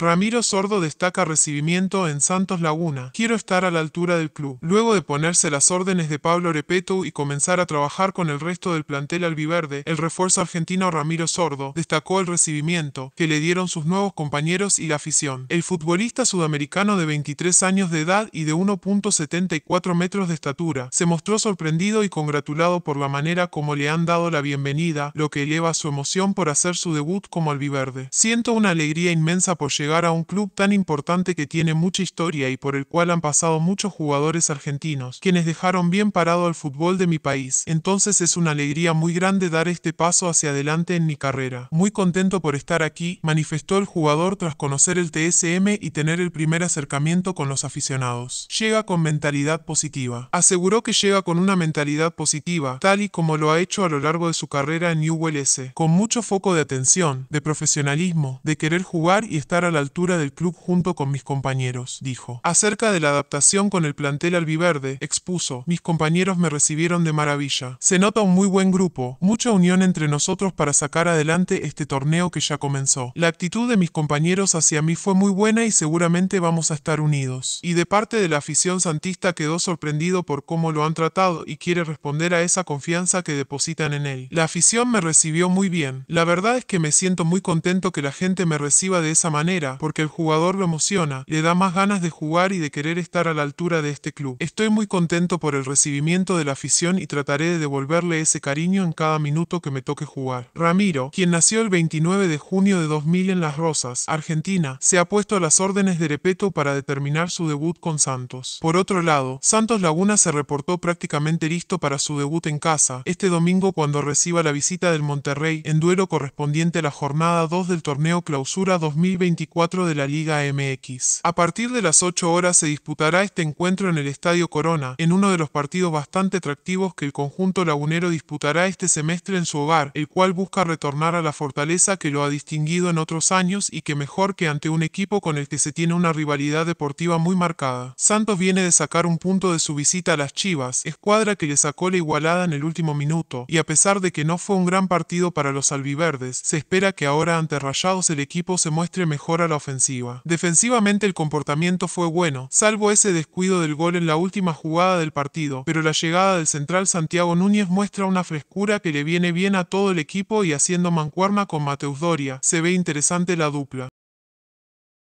Ramiro Sordo destaca recibimiento en Santos Laguna. Quiero estar a la altura del club. Luego de ponerse las órdenes de Pablo Repeto y comenzar a trabajar con el resto del plantel albiverde, el refuerzo argentino Ramiro Sordo destacó el recibimiento que le dieron sus nuevos compañeros y la afición. El futbolista sudamericano de 23 años de edad y de 1.74 metros de estatura se mostró sorprendido y congratulado por la manera como le han dado la bienvenida, lo que eleva su emoción por hacer su debut como albiverde. Siento una alegría inmensa por llegar a un club tan importante que tiene mucha historia y por el cual han pasado muchos jugadores argentinos, quienes dejaron bien parado al fútbol de mi país. Entonces es una alegría muy grande dar este paso hacia adelante en mi carrera. Muy contento por estar aquí, manifestó el jugador tras conocer el TSM y tener el primer acercamiento con los aficionados. Llega con mentalidad positiva. Aseguró que llega con una mentalidad positiva, tal y como lo ha hecho a lo largo de su carrera en ULS, con mucho foco de atención, de profesionalismo, de querer jugar y estar a la altura del club junto con mis compañeros, dijo. Acerca de la adaptación con el plantel albiverde, expuso, mis compañeros me recibieron de maravilla. Se nota un muy buen grupo, mucha unión entre nosotros para sacar adelante este torneo que ya comenzó. La actitud de mis compañeros hacia mí fue muy buena y seguramente vamos a estar unidos. Y de parte de la afición santista quedó sorprendido por cómo lo han tratado y quiere responder a esa confianza que depositan en él. La afición me recibió muy bien. La verdad es que me siento muy contento que la gente me reciba de esa manera porque el jugador lo emociona, le da más ganas de jugar y de querer estar a la altura de este club. Estoy muy contento por el recibimiento de la afición y trataré de devolverle ese cariño en cada minuto que me toque jugar. Ramiro, quien nació el 29 de junio de 2000 en Las Rosas, Argentina, se ha puesto a las órdenes de Repeto para determinar su debut con Santos. Por otro lado, Santos Laguna se reportó prácticamente listo para su debut en casa, este domingo cuando reciba la visita del Monterrey en duelo correspondiente a la jornada 2 del torneo Clausura 2024 de la Liga MX. A partir de las 8 horas se disputará este encuentro en el Estadio Corona, en uno de los partidos bastante atractivos que el conjunto lagunero disputará este semestre en su hogar, el cual busca retornar a la fortaleza que lo ha distinguido en otros años y que mejor que ante un equipo con el que se tiene una rivalidad deportiva muy marcada. Santos viene de sacar un punto de su visita a las Chivas, escuadra que le sacó la igualada en el último minuto, y a pesar de que no fue un gran partido para los albiverdes, se espera que ahora ante Rayados el equipo se muestre mejor a la ofensiva. Defensivamente el comportamiento fue bueno, salvo ese descuido del gol en la última jugada del partido, pero la llegada del central Santiago Núñez muestra una frescura que le viene bien a todo el equipo y haciendo mancuerna con Mateus Doria, se ve interesante la dupla.